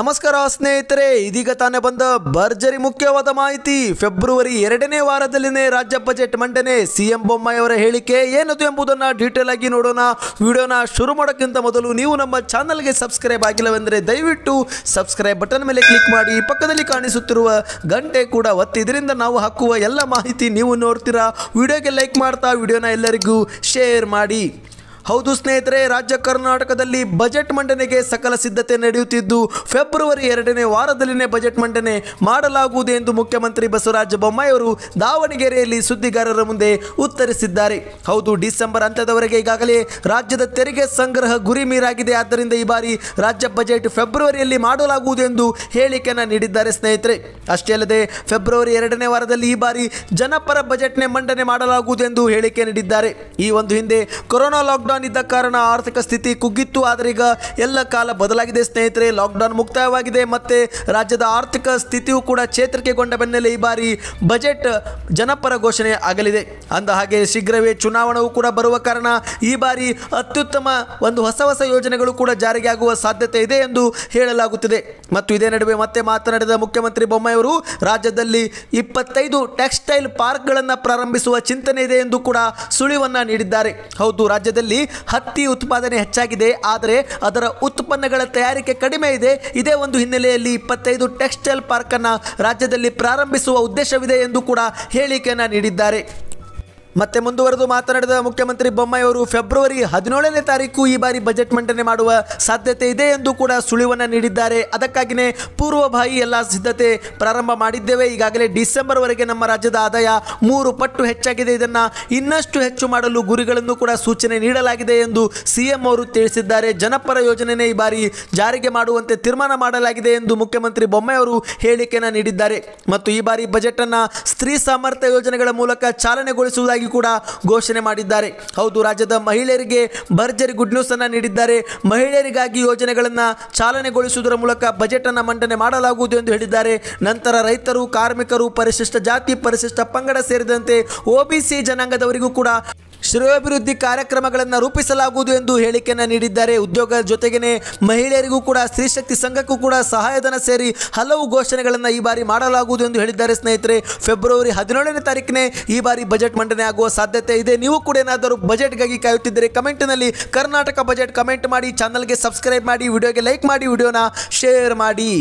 ನಮಸ್ಕಾರ ಸ್ನೇಹಿತರೆ ಇದೀಗ ತಾನೇ ಬಂದ ಭರ್ಜರಿ ಮುಖ್ಯವಾದ ಮಾಹಿತಿ ಫೆಬ್ರವರಿ ಎರಡನೇ ವಾರದಲ್ಲಿನೇ ರಾಜ್ಯ ಬಜೆಟ್ ಮಂಡನೆ ಸಿಎಂ ಬೊಮ್ಮಾಯಿಯವರ ಹೇಳಿಕೆ ಏನದು ಎಂಬುದನ್ನು ಡೀಟೇಲ್ ಆಗಿ ನೋಡೋಣ ವಿಡಿಯೋನ ಶುರು ಮಾಡೋಕ್ಕಿಂತ ಮೊದಲು ನೀವು ನಮ್ಮ ಚಾನಲ್ಗೆ ಸಬ್ಸ್ಕ್ರೈಬ್ ಆಗಿಲ್ಲವೆಂದರೆ ದಯವಿಟ್ಟು ಸಬ್ಸ್ಕ್ರೈಬ್ ಬಟನ್ ಮೇಲೆ ಕ್ಲಿಕ್ ಮಾಡಿ ಪಕ್ಕದಲ್ಲಿ ಕಾಣಿಸುತ್ತಿರುವ ಗಂಟೆ ಕೂಡ ಒತ್ತಿ ಇದರಿಂದ ನಾವು ಹಾಕುವ ಎಲ್ಲ ಮಾಹಿತಿ ನೀವು ನೋಡ್ತೀರಾ ವಿಡಿಯೋಗೆ ಲೈಕ್ ಮಾಡ್ತಾ ವಿಡಿಯೋನ ಎಲ್ಲರಿಗೂ ಶೇರ್ ಮಾಡಿ ಹೌದು ಸ್ನೇಹಿತರೆ ರಾಜ್ಯ ಕರ್ನಾಟಕದಲ್ಲಿ ಬಜೆಟ್ ಮಂಡನೆಗೆ ಸಕಲ ಸಿದ್ಧತೆ ನಡೆಯುತ್ತಿದ್ದು ಫೆಬ್ರವರಿ ಎರಡನೇ ವಾರದಲ್ಲಿನೇ ಬಜೆಟ್ ಮಂಡನೆ ಮಾಡಲಾಗುವುದು ಎಂದು ಮುಖ್ಯಮಂತ್ರಿ ಬಸವರಾಜ ಅವರು ದಾವಣಗೆರೆಯಲ್ಲಿ ಸುದ್ದಿಗಾರರ ಮುಂದೆ ಉತ್ತರಿಸಿದ್ದಾರೆ ಹೌದು ಡಿಸೆಂಬರ್ ಅಂತ್ಯದವರೆಗೆ ಈಗಾಗಲೇ ರಾಜ್ಯದ ತೆರಿಗೆ ಸಂಗ್ರಹ ಗುರಿ ಮೀರಾಗಿದೆ ಆದ್ದರಿಂದ ಈ ಬಾರಿ ರಾಜ್ಯ ಬಜೆಟ್ ಫೆಬ್ರವರಿಯಲ್ಲಿ ಮಾಡಲಾಗುವುದು ಎಂದು ಹೇಳಿಕೆಯನ್ನು ನೀಡಿದ್ದಾರೆ ಸ್ನೇಹಿತರೆ ಅಷ್ಟೇ ಅಲ್ಲದೆ ಫೆಬ್ರವರಿ ಎರಡನೇ ವಾರದಲ್ಲಿ ಈ ಬಾರಿ ಜನಪರ ಬಜೆಟ್ನೇ ಮಂಡನೆ ಮಾಡಲಾಗುವುದು ಎಂದು ಹೇಳಿಕೆ ನೀಡಿದ್ದಾರೆ ಈ ಒಂದು ಹಿಂದೆ ಕೊರೋನಾ ಲಾಕ್ಡೌನ್ ಲಾಕ್ಡೌನ್ ಇದ್ದ ಕಾರಣ ಆರ್ಥಿಕ ಸ್ಥಿತಿ ಕುಗ್ಗಿತ್ತು ಆದರೆ ಈಗ ಎಲ್ಲ ಕಾಲ ಬದಲಾಗಿದೆ ಸ್ನೇಹಿತರೆ ಲಾಕ್ಡೌನ್ ಮುಕ್ತಾಯವಾಗಿದೆ ಮತ್ತೆ ರಾಜ್ಯದ ಆರ್ಥಿಕ ಸ್ಥಿತಿಯೂ ಕೂಡ ಚೇತರಿಕೆಗೊಂಡ ಬೆನ್ನಲ್ಲೇ ಈ ಬಾರಿ ಬಜೆಟ್ ಜನಪರ ಘೋಷಣೆ ಆಗಲಿದೆ ಅಂದ ಹಾಗೆ ಶೀಘ್ರವೇ ಚುನಾವಣೆಯೂ ಕೂಡ ಬರುವ ಕಾರಣ ಈ ಬಾರಿ ಅತ್ಯುತ್ತಮ ಒಂದು ಹೊಸ ಹೊಸ ಯೋಜನೆಗಳು ಕೂಡ ಜಾರಿಗೆ ಆಗುವ ಸಾಧ್ಯತೆ ಇದೆ ಎಂದು ಹೇಳಲಾಗುತ್ತಿದೆ ಮತ್ತು ಇದೇ ನಡುವೆ ಮತ್ತೆ ಮಾತನಾಡಿದ ಮುಖ್ಯಮಂತ್ರಿ ಬೊಮ್ಮಾಯಿಯವರು ರಾಜ್ಯದಲ್ಲಿ ಇಪ್ಪತ್ತೈದು ಟೆಕ್ಸ್ಟೈಲ್ ಪಾರ್ಕ್ಗಳನ್ನು ಪ್ರಾರಂಭಿಸುವ ಚಿಂತನೆ ಇದೆ ಎಂದು ಕೂಡ ಸುಳಿವನ್ನು ನೀಡಿದ್ದಾರೆ ಹೌದು ರಾಜ್ಯದಲ್ಲಿ ಹತ್ತಿ ಉತ್ಪಾದನೆ ಹೆಚ್ಚಾಗಿದೆ ಆದರೆ ಅದರ ಉತ್ಪನ್ನಗಳ ತಯಾರಿಕೆ ಕಡಿಮೆ ಇದೆ ಇದೇ ಒಂದು ಹಿನ್ನೆಲೆಯಲ್ಲಿ ಇಪ್ಪತ್ತೈದು ಟೆಕ್ಸ್ಟೈಲ್ ಪಾರ್ಕನ್ನು ರಾಜ್ಯದಲ್ಲಿ ಪ್ರಾರಂಭಿಸುವ ಉದ್ದೇಶವಿದೆ ಎಂದು ಕೂಡ ಹೇಳಿಕೆಯನ್ನು ನೀಡಿದ್ದಾರೆ ಮತ್ತೆ ಮುಂದುವರೆದು ಮಾತನಾಡಿದ ಮುಖ್ಯಮಂತ್ರಿ ಬೊಮ್ಮಾಯಿ ಅವರು ಫೆಬ್ರವರಿ ಹದಿನೇಳನೇ ತಾರೀಕು ಈ ಬಾರಿ ಬಜೆಟ್ ಮಂಡನೆ ಮಾಡುವ ಸಾಧ್ಯತೆ ಇದೆ ಎಂದು ಕೂಡ ಸುಳಿವನ್ನು ನೀಡಿದ್ದಾರೆ ಅದಕ್ಕಾಗಿಯೇ ಪೂರ್ವಭಾವಿ ಎಲ್ಲ ಸಿದ್ಧತೆ ಪ್ರಾರಂಭ ಮಾಡಿದ್ದೇವೆ ಈಗಾಗಲೇ ಡಿಸೆಂಬರ್ವರೆಗೆ ನಮ್ಮ ರಾಜ್ಯದ ಆದಾಯ ಮೂರು ಪಟ್ಟು ಹೆಚ್ಚಾಗಿದೆ ಇದನ್ನು ಇನ್ನಷ್ಟು ಹೆಚ್ಚು ಮಾಡಲು ಗುರಿಗಳನ್ನು ಕೂಡ ಸೂಚನೆ ನೀಡಲಾಗಿದೆ ಎಂದು ಸಿಎಂ ಅವರು ತಿಳಿಸಿದ್ದಾರೆ ಜನಪರ ಯೋಜನೆಯೇ ಈ ಬಾರಿ ಜಾರಿಗೆ ಮಾಡುವಂತೆ ತೀರ್ಮಾನ ಮಾಡಲಾಗಿದೆ ಎಂದು ಮುಖ್ಯಮಂತ್ರಿ ಬೊಮ್ಮಾಯಿ ಅವರು ಹೇಳಿಕೆಯನ್ನು ನೀಡಿದ್ದಾರೆ ಮತ್ತು ಈ ಬಾರಿ ಬಜೆಟ್ ಅನ್ನು ಸ್ತ್ರೀ ಸಾಮರ್ಥ್ಯ ಯೋಜನೆಗಳ ಮೂಲಕ ಚಾಲನೆಗೊಳಿಸುವುದಾಗಿ ಕೂಡ ಘೋಷಣೆ ಮಾಡಿದ್ದಾರೆ ಹೌದು ರಾಜ್ಯದ ಮಹಿಳೆಯರಿಗೆ ಭರ್ಜರಿ ಗುಡ್ ನ್ಯೂಸ್ ಅನ್ನು ನೀಡಿದ್ದಾರೆ ಮಹಿಳೆಯರಿಗಾಗಿ ಯೋಜನೆಗಳನ್ನು ಚಾಲನೆಗೊಳಿಸುವುದರ ಮೂಲಕ ಬಜೆಟ್ ಅನ್ನು ಮಂಡನೆ ಮಾಡಲಾಗುವುದು ಎಂದು ಹೇಳಿದ್ದಾರೆ ನಂತರ ರೈತರು ಕಾರ್ಮಿಕರು ಪರಿಶಿಷ್ಟ ಜಾತಿ ಪರಿಶಿಷ್ಟ ಪಂಗಡ ಸೇರಿದಂತೆ ಒಬಿಸಿ ಜನಾಂಗದವರಿಗೂ ಕೂಡ ಶ್ರೇಯೋಭಿವೃದ್ಧಿ ಕಾರ್ಯಕ್ರಮಗಳನ್ನು ರೂಪಿಸಲಾಗುವುದು ಎಂದು ಹೇಳಿಕೆಯನ್ನು ನೀಡಿದ್ದಾರೆ ಉದ್ಯೋಗ ಜೊತೆಗೇನೆ ಮಹಿಳೆಯರಿಗೂ ಕೂಡ ಸ್ತ್ರೀಶಕ್ತಿ ಸಂಘಕ್ಕೂ ಕೂಡ ಸಹಾಯಧನ ಸೇರಿ ಹಲವು ಘೋಷಣೆಗಳನ್ನು ಈ ಬಾರಿ ಮಾಡಲಾಗುವುದು ಎಂದು ಹೇಳಿದ್ದಾರೆ ಸ್ನೇಹಿತರೆ ಫೆಬ್ರವರಿ ಹದಿನೇಳನೇ ತಾರೀಕಿನೇ ಈ ಬಾರಿ ಬಜೆಟ್ ಮಂಡನೆ ಆಗುವ ಸಾಧ್ಯತೆ ಇದೆ ನೀವು ಕೂಡ ಏನಾದರೂ ಬಜೆಟ್ಗಾಗಿ ಕಾಯುತ್ತಿದ್ದರೆ ಕಮೆಂಟ್ನಲ್ಲಿ ಕರ್ನಾಟಕ ಬಜೆಟ್ ಕಮೆಂಟ್ ಮಾಡಿ ಚಾನಲ್ಗೆ ಸಬ್ಸ್ಕ್ರೈಬ್ ಮಾಡಿ ವಿಡಿಯೋಗೆ ಲೈಕ್ ಮಾಡಿ ವಿಡಿಯೋನ ಶೇರ್ ಮಾಡಿ